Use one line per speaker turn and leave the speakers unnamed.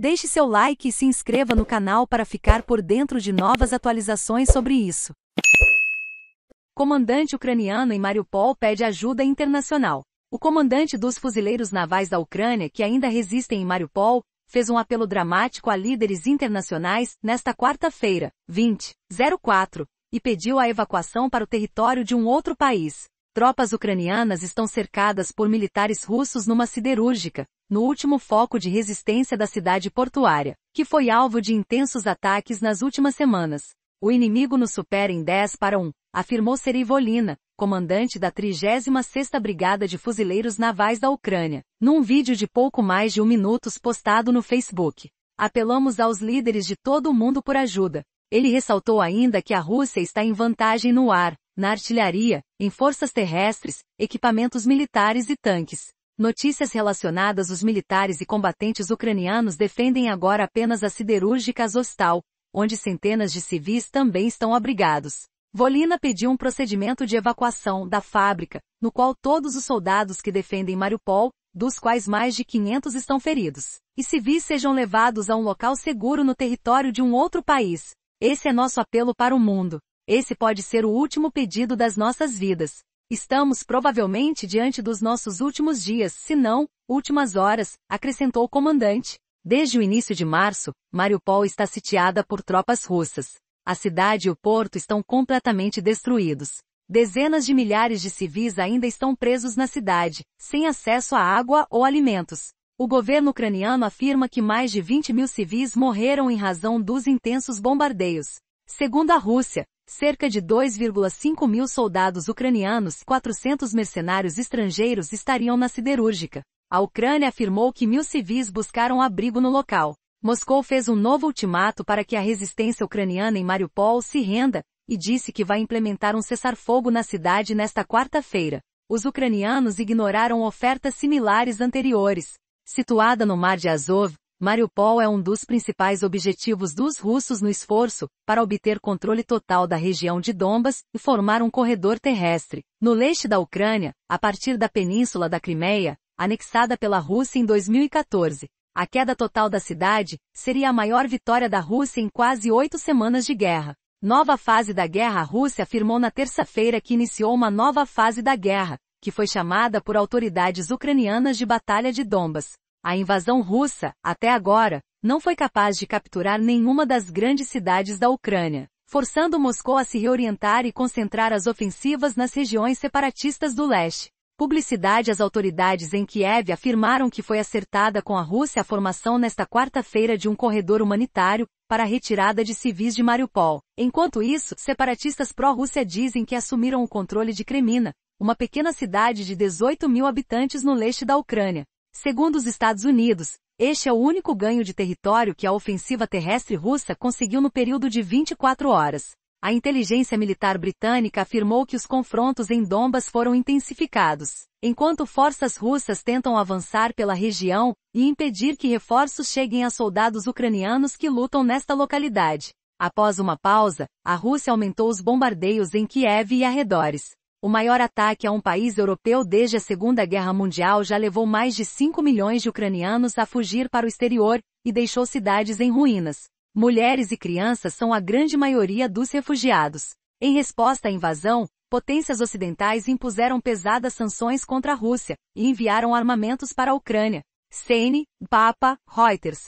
Deixe seu like e se inscreva no canal para ficar por dentro de novas atualizações sobre isso. Comandante ucraniano em Mariupol pede ajuda internacional. O comandante dos fuzileiros navais da Ucrânia que ainda resistem em Mariupol fez um apelo dramático a líderes internacionais nesta quarta-feira, 20, 04, e pediu a evacuação para o território de um outro país tropas ucranianas estão cercadas por militares russos numa siderúrgica, no último foco de resistência da cidade portuária, que foi alvo de intensos ataques nas últimas semanas. O inimigo nos supera em 10 para 1, afirmou Serivolina, comandante da 36ª Brigada de Fuzileiros Navais da Ucrânia, num vídeo de pouco mais de um minuto postado no Facebook. Apelamos aos líderes de todo o mundo por ajuda, ele ressaltou ainda que a Rússia está em vantagem no ar, na artilharia, em forças terrestres, equipamentos militares e tanques. Notícias relacionadas os militares e combatentes ucranianos defendem agora apenas a siderúrgica Azostal, onde centenas de civis também estão abrigados. Volina pediu um procedimento de evacuação da fábrica, no qual todos os soldados que defendem Mariupol, dos quais mais de 500 estão feridos, e civis sejam levados a um local seguro no território de um outro país, esse é nosso apelo para o mundo. Esse pode ser o último pedido das nossas vidas. Estamos provavelmente diante dos nossos últimos dias, se não, últimas horas, acrescentou o comandante. Desde o início de março, Mariupol está sitiada por tropas russas. A cidade e o porto estão completamente destruídos. Dezenas de milhares de civis ainda estão presos na cidade, sem acesso a água ou alimentos. O governo ucraniano afirma que mais de 20 mil civis morreram em razão dos intensos bombardeios. Segundo a Rússia, cerca de 2,5 mil soldados ucranianos e 400 mercenários estrangeiros estariam na siderúrgica. A Ucrânia afirmou que mil civis buscaram abrigo no local. Moscou fez um novo ultimato para que a resistência ucraniana em Mariupol se renda, e disse que vai implementar um cessar-fogo na cidade nesta quarta-feira. Os ucranianos ignoraram ofertas similares anteriores, Situada no Mar de Azov, Mariupol é um dos principais objetivos dos russos no esforço para obter controle total da região de Dombas e formar um corredor terrestre. No leste da Ucrânia, a partir da península da Crimeia, anexada pela Rússia em 2014, a queda total da cidade seria a maior vitória da Rússia em quase oito semanas de guerra. Nova fase da guerra A Rússia afirmou na terça-feira que iniciou uma nova fase da guerra, que foi chamada por autoridades ucranianas de Batalha de Dombas. A invasão russa, até agora, não foi capaz de capturar nenhuma das grandes cidades da Ucrânia, forçando Moscou a se reorientar e concentrar as ofensivas nas regiões separatistas do leste. Publicidade As autoridades em Kiev afirmaram que foi acertada com a Rússia a formação nesta quarta-feira de um corredor humanitário para a retirada de civis de Mariupol. Enquanto isso, separatistas pró-Rússia dizem que assumiram o controle de Kremina, uma pequena cidade de 18 mil habitantes no leste da Ucrânia. Segundo os Estados Unidos, este é o único ganho de território que a ofensiva terrestre russa conseguiu no período de 24 horas. A inteligência militar britânica afirmou que os confrontos em Dombas foram intensificados, enquanto forças russas tentam avançar pela região e impedir que reforços cheguem a soldados ucranianos que lutam nesta localidade. Após uma pausa, a Rússia aumentou os bombardeios em Kiev e arredores. O maior ataque a um país europeu desde a Segunda Guerra Mundial já levou mais de 5 milhões de ucranianos a fugir para o exterior e deixou cidades em ruínas. Mulheres e crianças são a grande maioria dos refugiados. Em resposta à invasão, potências ocidentais impuseram pesadas sanções contra a Rússia e enviaram armamentos para a Ucrânia. Seine, Papa, Reuters.